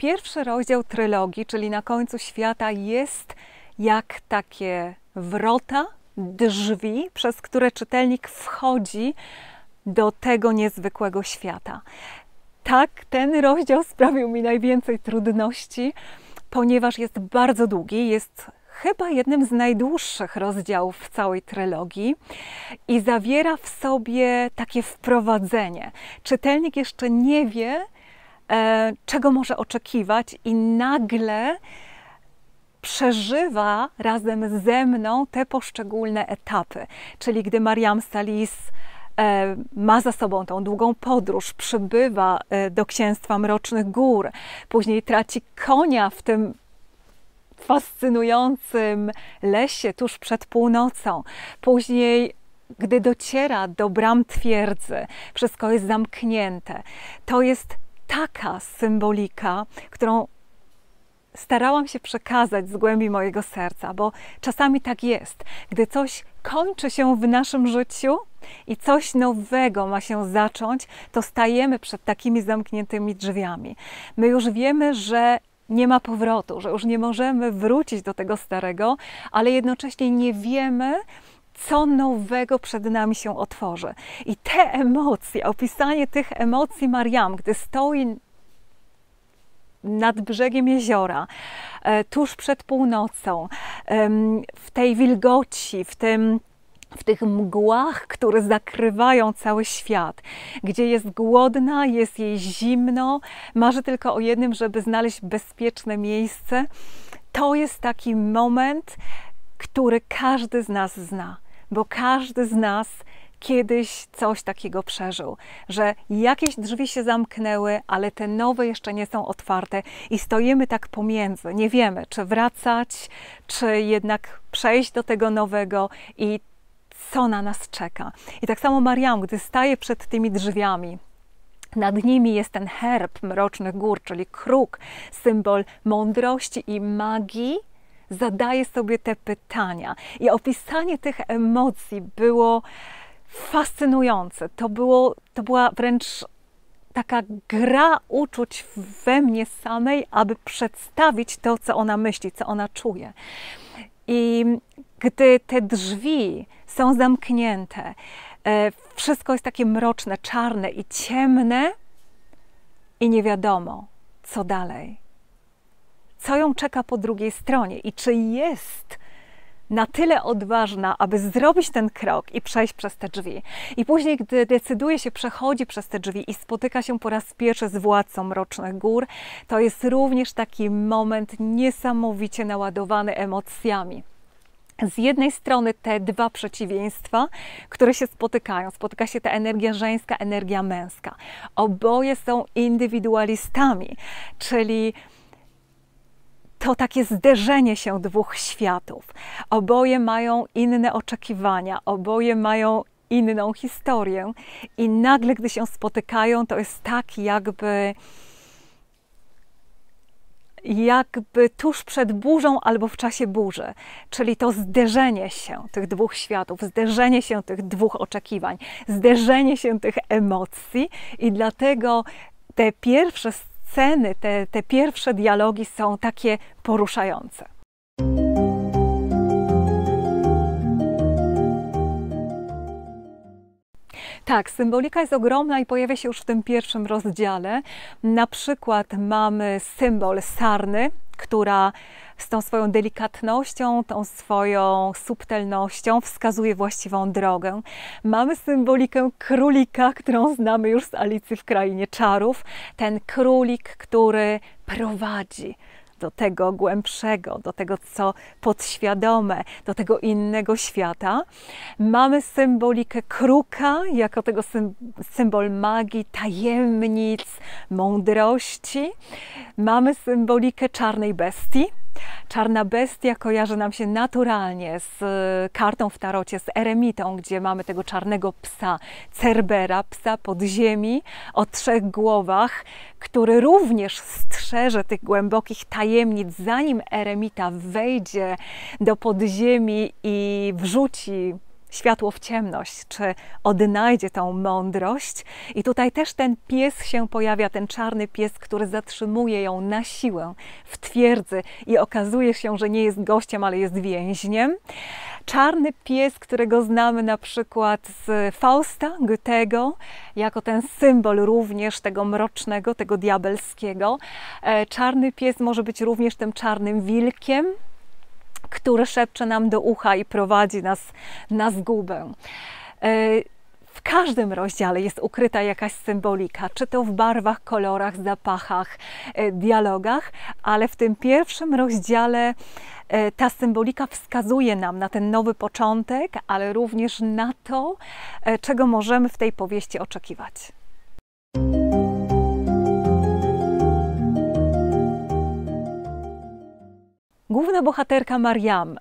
Pierwszy rozdział trylogii, czyli na końcu świata, jest jak takie wrota, drzwi, przez które czytelnik wchodzi do tego niezwykłego świata. Tak, ten rozdział sprawił mi najwięcej trudności, ponieważ jest bardzo długi, jest chyba jednym z najdłuższych rozdziałów w całej trylogii i zawiera w sobie takie wprowadzenie. Czytelnik jeszcze nie wie, E, czego może oczekiwać, i nagle przeżywa razem ze mną te poszczególne etapy. Czyli gdy Mariam Salis e, ma za sobą tą długą podróż, przybywa e, do Księstwa Mrocznych Gór, później traci konia w tym fascynującym lesie tuż przed północą, później gdy dociera do bram twierdzy, wszystko jest zamknięte. To jest taka symbolika, którą starałam się przekazać z głębi mojego serca, bo czasami tak jest. Gdy coś kończy się w naszym życiu i coś nowego ma się zacząć, to stajemy przed takimi zamkniętymi drzwiami. My już wiemy, że nie ma powrotu, że już nie możemy wrócić do tego starego, ale jednocześnie nie wiemy, co nowego przed nami się otworzy. I te emocje, opisanie tych emocji Mariam, gdy stoi nad brzegiem jeziora, e, tuż przed północą, w tej wilgoci, w tym w tych mgłach, które zakrywają cały świat, gdzie jest głodna, jest jej zimno, marzy tylko o jednym, żeby znaleźć bezpieczne miejsce. To jest taki moment, który każdy z nas zna bo każdy z nas kiedyś coś takiego przeżył, że jakieś drzwi się zamknęły, ale te nowe jeszcze nie są otwarte i stoimy tak pomiędzy. Nie wiemy, czy wracać, czy jednak przejść do tego nowego i co na nas czeka. I tak samo Mariam, gdy staje przed tymi drzwiami, nad nimi jest ten herb mrocznych gór, czyli kruk, symbol mądrości i magii, zadaję sobie te pytania. I opisanie tych emocji było fascynujące. To, było, to była wręcz taka gra uczuć we mnie samej, aby przedstawić to, co ona myśli, co ona czuje. I gdy te drzwi są zamknięte, e, wszystko jest takie mroczne, czarne i ciemne, i nie wiadomo, co dalej co ją czeka po drugiej stronie i czy jest na tyle odważna, aby zrobić ten krok i przejść przez te drzwi. I później, gdy decyduje się, przechodzi przez te drzwi i spotyka się po raz pierwszy z władcą Mrocznych Gór, to jest również taki moment niesamowicie naładowany emocjami z jednej strony te dwa przeciwieństwa, które się spotykają. Spotyka się ta energia żeńska, energia męska. Oboje są indywidualistami, czyli to takie zderzenie się dwóch światów. Oboje mają inne oczekiwania, oboje mają inną historię, i nagle, gdy się spotykają, to jest tak, jakby. Jakby tuż przed burzą albo w czasie burzy, czyli to zderzenie się tych dwóch światów, zderzenie się tych dwóch oczekiwań, zderzenie się tych emocji, i dlatego te pierwsze sceny, te, te pierwsze dialogi są takie poruszające. Tak, symbolika jest ogromna i pojawia się już w tym pierwszym rozdziale. Na przykład mamy symbol sarny, która z tą swoją delikatnością, tą swoją subtelnością wskazuje właściwą drogę. Mamy symbolikę królika, którą znamy już z Alicji w Krainie Czarów. Ten królik, który prowadzi, do tego głębszego, do tego, co podświadome, do tego innego świata. Mamy symbolikę kruka jako tego symbol magii, tajemnic, mądrości. Mamy symbolikę czarnej bestii Czarna bestia kojarzy nam się naturalnie z e, kartą w tarocie, z eremitą, gdzie mamy tego czarnego psa, cerbera, psa pod ziemi o trzech głowach, który również strzeże tych głębokich tajemnic, zanim eremita wejdzie do podziemi i wrzuci światło w ciemność, czy odnajdzie tą mądrość. I tutaj też ten pies się pojawia, ten czarny pies, który zatrzymuje ją na siłę w twierdzy i okazuje się, że nie jest gościem, ale jest więźniem. Czarny pies, którego znamy na przykład z Fausta Goethego, jako ten symbol również tego mrocznego, tego diabelskiego. E, czarny pies może być również tym czarnym wilkiem, który szepcze nam do ucha i prowadzi nas na zgubę. E, w każdym rozdziale jest ukryta jakaś symbolika, czy to w barwach, kolorach, zapachach, e, dialogach, ale w tym pierwszym rozdziale e, ta symbolika wskazuje nam na ten nowy początek, ale również na to, czego możemy w tej powieści oczekiwać. Główna bohaterka Mariam,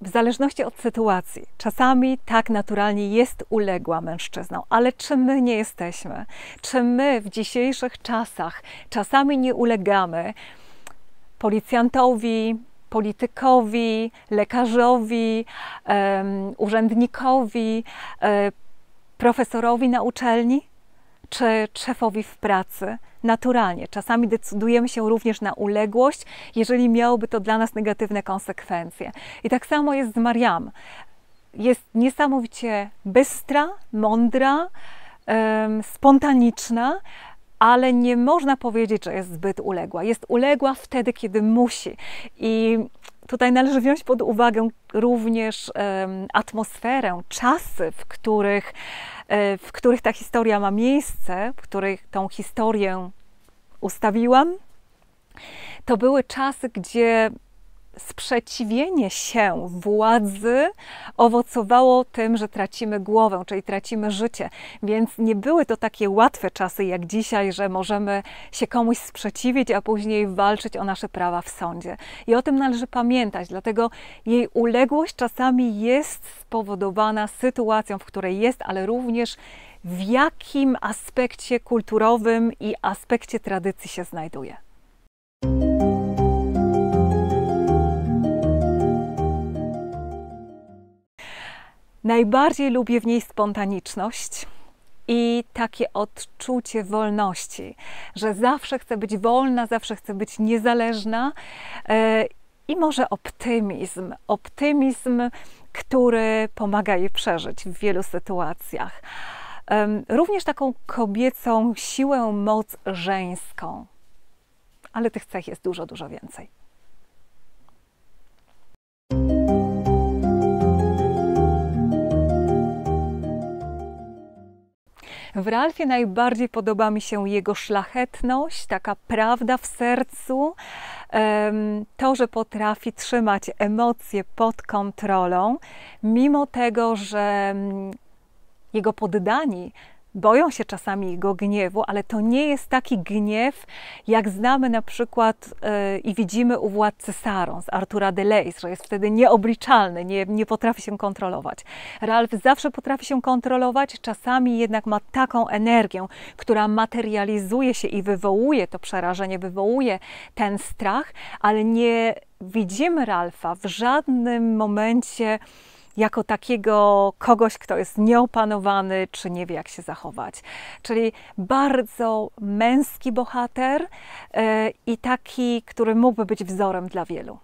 w zależności od sytuacji, czasami tak naturalnie jest uległa mężczyzną, ale czy my nie jesteśmy? Czy my w dzisiejszych czasach czasami nie ulegamy policjantowi, politykowi, lekarzowi, urzędnikowi, e, profesorowi na uczelni? czy szefowi w pracy naturalnie. Czasami decydujemy się również na uległość, jeżeli miałoby to dla nas negatywne konsekwencje. I tak samo jest z Mariam. Jest niesamowicie bystra, mądra, spontaniczna, ale nie można powiedzieć, że jest zbyt uległa. Jest uległa wtedy, kiedy musi. I tutaj należy wziąć pod uwagę również atmosferę, czasy, w których, e, w których ta historia ma miejsce, w których tą historię ustawiłam. To były czasy, gdzie sprzeciwienie się władzy owocowało tym, że tracimy głowę, czyli tracimy życie. Więc nie były to takie łatwe czasy jak dzisiaj, że możemy się komuś sprzeciwić, a później walczyć o nasze prawa w sądzie. I o tym należy pamiętać, dlatego jej uległość czasami jest spowodowana sytuacją, w której jest, ale również w jakim aspekcie kulturowym i aspekcie tradycji się znajduje. Najbardziej lubię w niej spontaniczność i takie odczucie wolności, że zawsze chcę być wolna, zawsze chcę być niezależna e, i może optymizm. Optymizm, który pomaga jej przeżyć w wielu sytuacjach. Również taką kobiecą siłę, moc żeńską. Ale tych cech jest dużo, dużo więcej. W Ralfie najbardziej podoba mi się jego szlachetność, taka prawda w sercu, to, że potrafi trzymać emocje pod kontrolą, mimo tego, że mm, jego poddani boją się czasami jego gniewu, ale to nie jest taki gniew, jak znamy na przykład yy, i widzimy u władcy Saron z Artura de Leys, że jest wtedy nieobliczalny, nie, nie potrafi się kontrolować. Ralf zawsze potrafi się kontrolować, czasami jednak ma taką energię, która materializuje się i wywołuje to przerażenie, wywołuje ten strach, ale nie widzimy Ralfa w żadnym momencie jako takiego kogoś, kto jest nieopanowany, czy nie wie, jak się zachować. Czyli bardzo męski bohater e, i taki, który mógłby być wzorem dla wielu.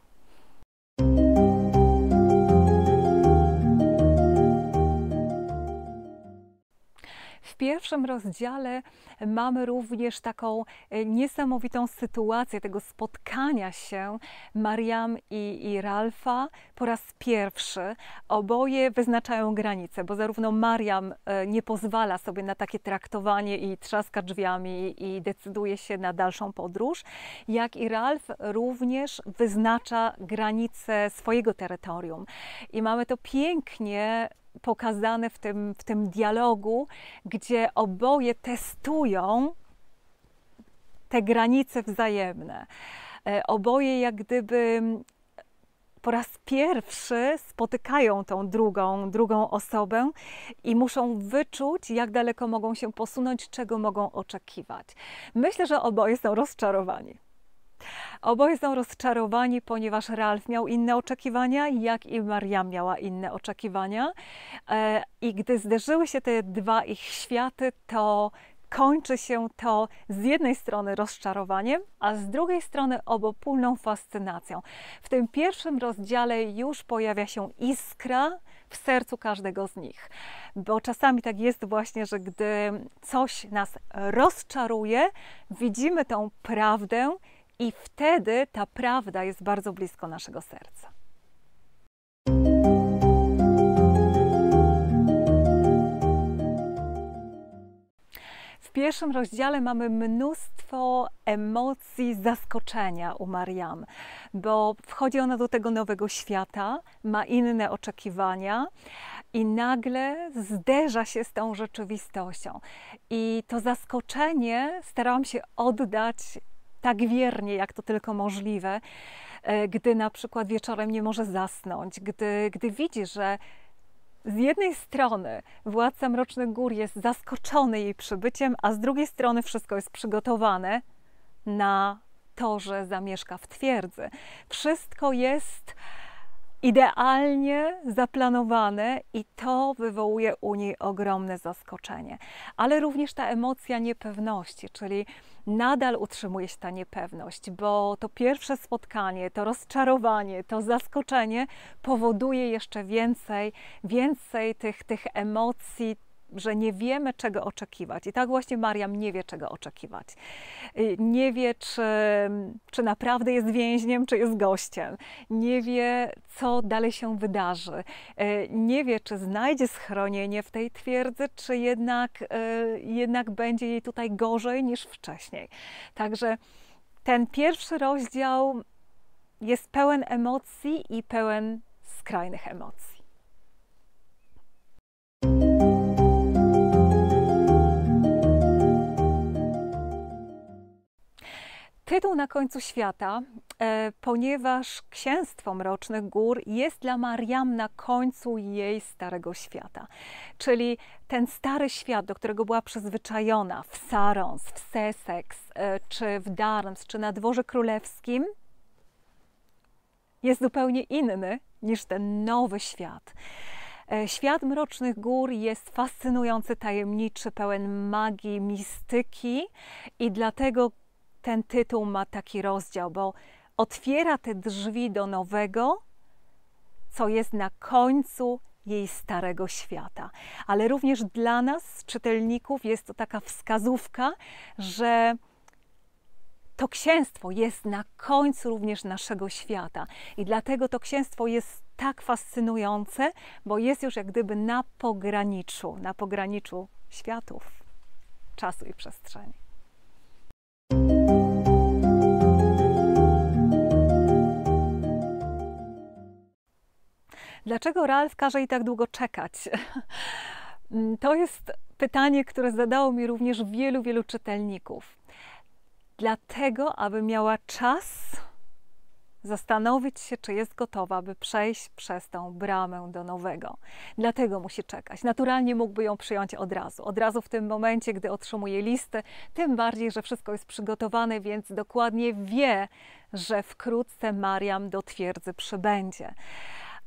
pierwszym rozdziale mamy również taką e, niesamowitą sytuację tego spotkania się Mariam i, i Ralfa po raz pierwszy. Oboje wyznaczają granice, bo zarówno Mariam e, nie pozwala sobie na takie traktowanie i trzaska drzwiami i decyduje się na dalszą podróż, jak i Ralf również wyznacza granice swojego terytorium. I mamy to pięknie pokazane w tym, w tym dialogu, gdzie oboje testują te granice wzajemne. E, oboje jak gdyby mm, po raz pierwszy spotykają tą drugą, drugą osobę i muszą wyczuć, jak daleko mogą się posunąć, czego mogą oczekiwać. Myślę, że oboje są rozczarowani. Oboje są rozczarowani, ponieważ Ralf miał inne oczekiwania, jak i Maria miała inne oczekiwania. E, I gdy zderzyły się te dwa ich światy, to kończy się to z jednej strony rozczarowaniem, a z drugiej strony obopólną fascynacją. W tym pierwszym rozdziale już pojawia się iskra w sercu każdego z nich, bo czasami tak jest właśnie, że gdy coś nas rozczaruje, widzimy tą prawdę i wtedy ta prawda jest bardzo blisko naszego serca. W pierwszym rozdziale mamy mnóstwo emocji zaskoczenia u Mariam, bo wchodzi ona do tego nowego świata, ma inne oczekiwania i nagle zderza się z tą rzeczywistością. I to zaskoczenie starałam się oddać tak wiernie, jak to tylko możliwe, e, gdy na przykład wieczorem nie może zasnąć, gdy, gdy widzi, że z jednej strony władca Mrocznych Gór jest zaskoczony jej przybyciem, a z drugiej strony wszystko jest przygotowane na to, że zamieszka w twierdzy. Wszystko jest idealnie zaplanowane i to wywołuje u niej ogromne zaskoczenie. Ale również ta emocja niepewności, czyli nadal utrzymuje się ta niepewność, bo to pierwsze spotkanie, to rozczarowanie, to zaskoczenie powoduje jeszcze więcej, więcej tych, tych emocji, że nie wiemy, czego oczekiwać. I tak właśnie Mariam nie wie, czego oczekiwać. Y, nie wie, czy, czy naprawdę jest więźniem, czy jest gościem. Nie wie, co dalej się wydarzy. Y, nie wie, czy znajdzie schronienie w tej twierdzy, czy jednak, y, jednak będzie jej tutaj gorzej niż wcześniej. Także ten pierwszy rozdział jest pełen emocji i pełen skrajnych emocji. tytuł na końcu świata, e, ponieważ księstwo Mrocznych Gór jest dla Mariam na końcu jej starego świata. Czyli ten stary świat, do którego była przyzwyczajona w Sarons, w Seseks, e, czy w Darms, czy na Dworze Królewskim, jest zupełnie inny niż ten nowy świat. E, świat Mrocznych Gór jest fascynujący, tajemniczy, pełen magii, mistyki i dlatego ten tytuł ma taki rozdział, bo otwiera te drzwi do nowego, co jest na końcu jej starego świata. Ale również dla nas, czytelników, jest to taka wskazówka, że to księstwo jest na końcu również naszego świata. I dlatego to księstwo jest tak fascynujące, bo jest już jak gdyby na pograniczu, na pograniczu światów, czasu i przestrzeni. Dlaczego Ralf każe i tak długo czekać? To jest pytanie, które zadało mi również wielu, wielu czytelników. Dlatego, aby miała czas zastanowić się, czy jest gotowa, by przejść przez tą bramę do nowego. Dlatego musi czekać. Naturalnie mógłby ją przyjąć od razu. Od razu w tym momencie, gdy otrzymuje listy, tym bardziej, że wszystko jest przygotowane, więc dokładnie wie, że wkrótce Mariam do twierdzy przybędzie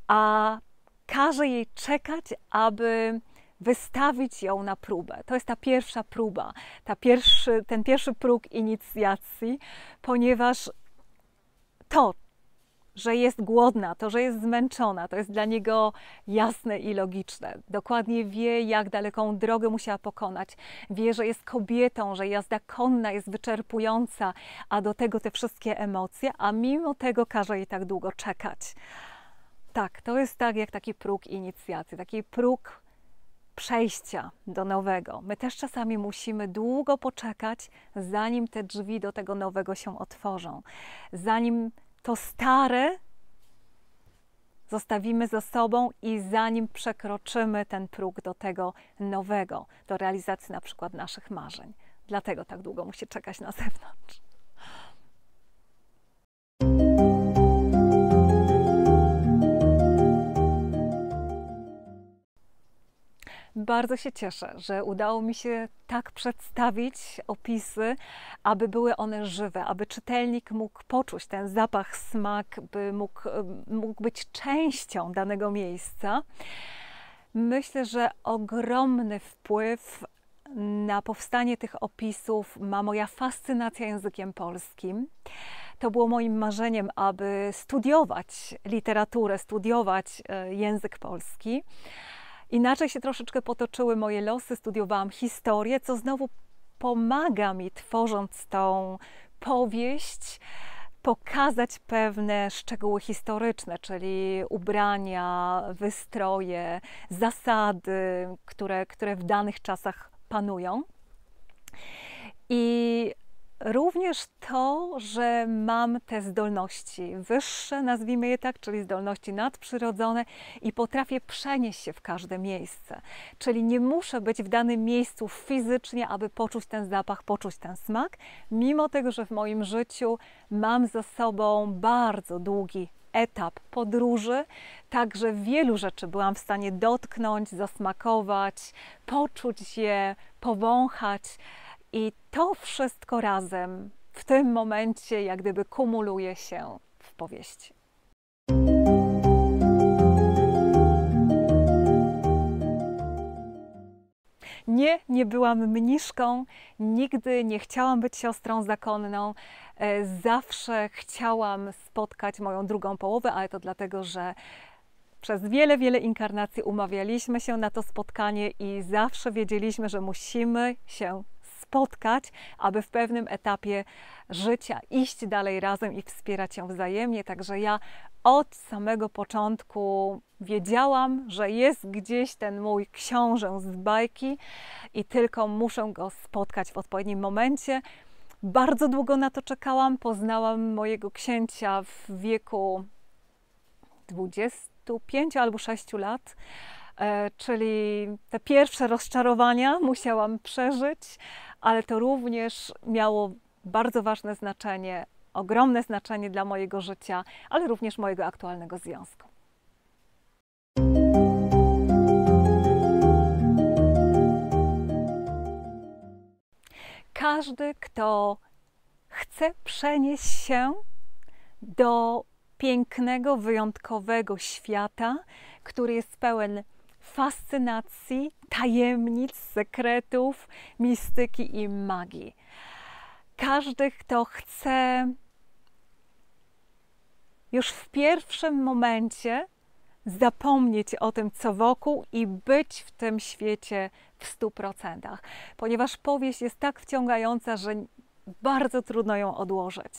a każe jej czekać, aby wystawić ją na próbę. To jest ta pierwsza próba, ta pierwszy, ten pierwszy próg inicjacji, ponieważ to, że jest głodna, to, że jest zmęczona, to jest dla niego jasne i logiczne. Dokładnie wie, jak daleką drogę musiała pokonać. Wie, że jest kobietą, że jazda konna jest wyczerpująca, a do tego te wszystkie emocje, a mimo tego każe jej tak długo czekać. Tak, to jest tak jak taki próg inicjacji, taki próg przejścia do nowego. My też czasami musimy długo poczekać, zanim te drzwi do tego nowego się otworzą, zanim to stare zostawimy za sobą i zanim przekroczymy ten próg do tego nowego, do realizacji na przykład naszych marzeń. Dlatego tak długo musi czekać na zewnątrz. bardzo się cieszę, że udało mi się tak przedstawić opisy, aby były one żywe, aby czytelnik mógł poczuć ten zapach, smak, by mógł, mógł być częścią danego miejsca. Myślę, że ogromny wpływ na powstanie tych opisów ma moja fascynacja językiem polskim. To było moim marzeniem, aby studiować literaturę, studiować e, język polski. Inaczej się troszeczkę potoczyły moje losy, studiowałam historię, co znowu pomaga mi tworząc tą powieść pokazać pewne szczegóły historyczne, czyli ubrania, wystroje, zasady, które, które w danych czasach panują. I również to, że mam te zdolności wyższe, nazwijmy je tak, czyli zdolności nadprzyrodzone i potrafię przenieść się w każde miejsce. Czyli nie muszę być w danym miejscu fizycznie, aby poczuć ten zapach, poczuć ten smak, mimo tego, że w moim życiu mam za sobą bardzo długi etap podróży, także wielu rzeczy byłam w stanie dotknąć, zasmakować, poczuć je, powąchać i to wszystko razem w tym momencie jak gdyby kumuluje się w powieści. Nie, nie byłam mniszką, nigdy nie chciałam być siostrą zakonną. E, zawsze chciałam spotkać moją drugą połowę, ale to dlatego, że przez wiele, wiele inkarnacji umawialiśmy się na to spotkanie i zawsze wiedzieliśmy, że musimy się spotkać, aby w pewnym etapie życia iść dalej razem i wspierać ją wzajemnie. Także ja od samego początku wiedziałam, że jest gdzieś ten mój książę z bajki i tylko muszę go spotkać w odpowiednim momencie. Bardzo długo na to czekałam. Poznałam mojego księcia w wieku 25 albo 6 lat e, czyli te pierwsze rozczarowania musiałam przeżyć, ale to również miało bardzo ważne znaczenie, ogromne znaczenie dla mojego życia, ale również mojego aktualnego związku. Każdy, kto chce przenieść się do pięknego, wyjątkowego świata, który jest pełen fascynacji, tajemnic, sekretów, mistyki i magii. Każdy, kto chce już w pierwszym momencie zapomnieć o tym, co wokół i być w tym świecie w stu procentach, ponieważ powieść jest tak wciągająca, że bardzo trudno ją odłożyć.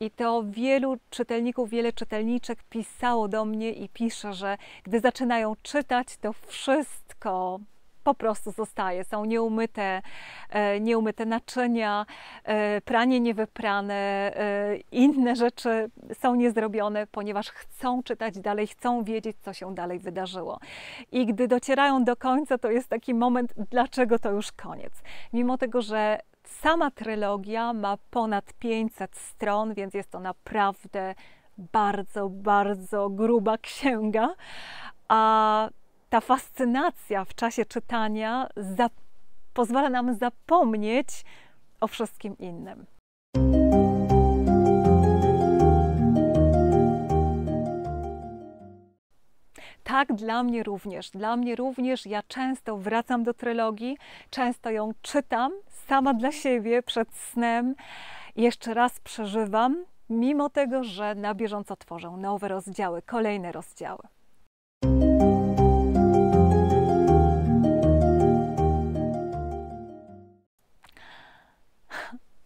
I to wielu czytelników, wiele czytelniczek pisało do mnie i pisze, że gdy zaczynają czytać, to wszystko po prostu zostaje. Są nieumyte, e, nieumyte naczynia, e, pranie niewyprane, e, inne rzeczy są niezrobione, ponieważ chcą czytać dalej, chcą wiedzieć, co się dalej wydarzyło. I gdy docierają do końca, to jest taki moment, dlaczego to już koniec. Mimo tego, że Sama trylogia ma ponad 500 stron, więc jest to naprawdę bardzo, bardzo gruba księga. A ta fascynacja w czasie czytania pozwala nam zapomnieć o wszystkim innym. tak dla mnie również. Dla mnie również ja często wracam do trylogii, często ją czytam sama dla siebie przed snem. Jeszcze raz przeżywam, mimo tego, że na bieżąco tworzę nowe rozdziały, kolejne rozdziały.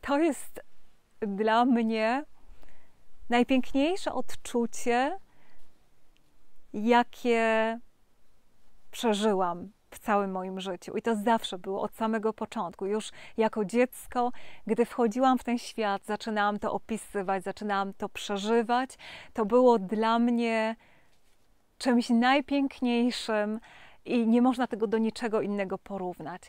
To jest dla mnie najpiękniejsze odczucie jakie przeżyłam w całym moim życiu. I to zawsze było od samego początku. Już jako dziecko, gdy wchodziłam w ten świat, zaczynałam to opisywać, zaczynałam to przeżywać. To było dla mnie czymś najpiękniejszym i nie można tego do niczego innego porównać.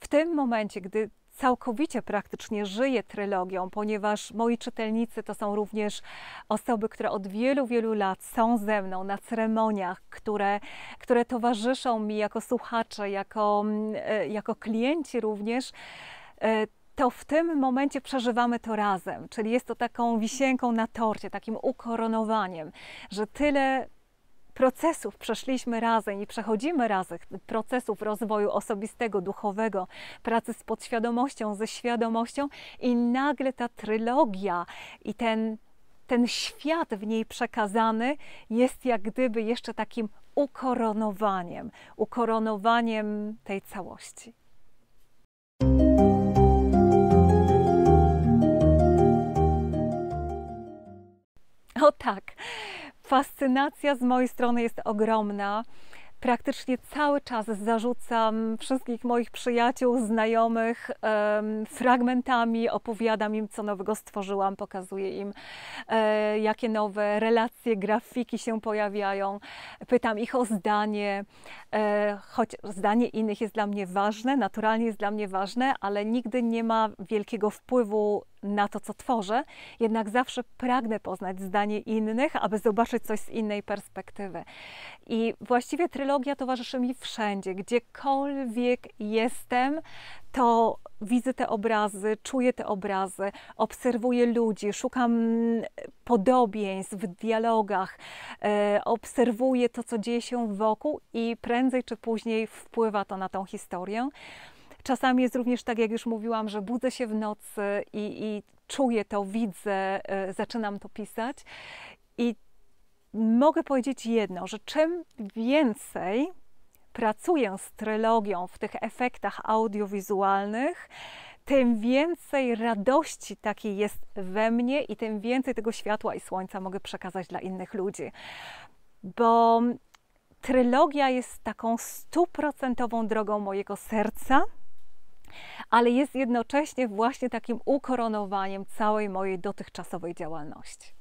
W tym momencie, gdy całkowicie praktycznie żyję trylogią, ponieważ moi czytelnicy to są również osoby, które od wielu, wielu lat są ze mną na ceremoniach, które, które towarzyszą mi jako słuchacze, jako, mm, e, jako klienci również e, to w tym momencie przeżywamy to razem, czyli jest to taką wisienką na torcie, takim ukoronowaniem, że tyle procesów przeszliśmy razem i przechodzimy razem, procesów rozwoju osobistego, duchowego, pracy z podświadomością, ze świadomością i nagle ta trylogia i ten, ten świat w niej przekazany jest jak gdyby jeszcze takim ukoronowaniem, ukoronowaniem tej całości. O tak, Fascynacja z mojej strony jest ogromna. Praktycznie cały czas zarzucam wszystkich moich przyjaciół, znajomych fragmentami, opowiadam im, co nowego stworzyłam, pokazuję im, e, jakie nowe relacje, grafiki się pojawiają, pytam ich o zdanie, e, choć zdanie innych jest dla mnie ważne, naturalnie jest dla mnie ważne, ale nigdy nie ma wielkiego wpływu na to, co tworzę, jednak zawsze pragnę poznać zdanie innych, aby zobaczyć coś z innej perspektywy. I właściwie trylogia towarzyszy mi wszędzie, gdziekolwiek jestem, to widzę te obrazy, czuję te obrazy, obserwuję ludzi, szukam podobieństw w dialogach, e, obserwuję to, co dzieje się wokół i prędzej czy później wpływa to na tą historię. Czasami jest również tak, jak już mówiłam, że budzę się w nocy i, i czuję to, widzę, e, zaczynam to pisać. I mogę powiedzieć jedno, że czym więcej pracuję z trylogią w tych efektach audiowizualnych, tym więcej radości takiej jest we mnie i tym więcej tego światła i słońca mogę przekazać dla innych ludzi. Bo trylogia jest taką stuprocentową drogą mojego serca ale jest jednocześnie właśnie takim ukoronowaniem całej mojej dotychczasowej działalności.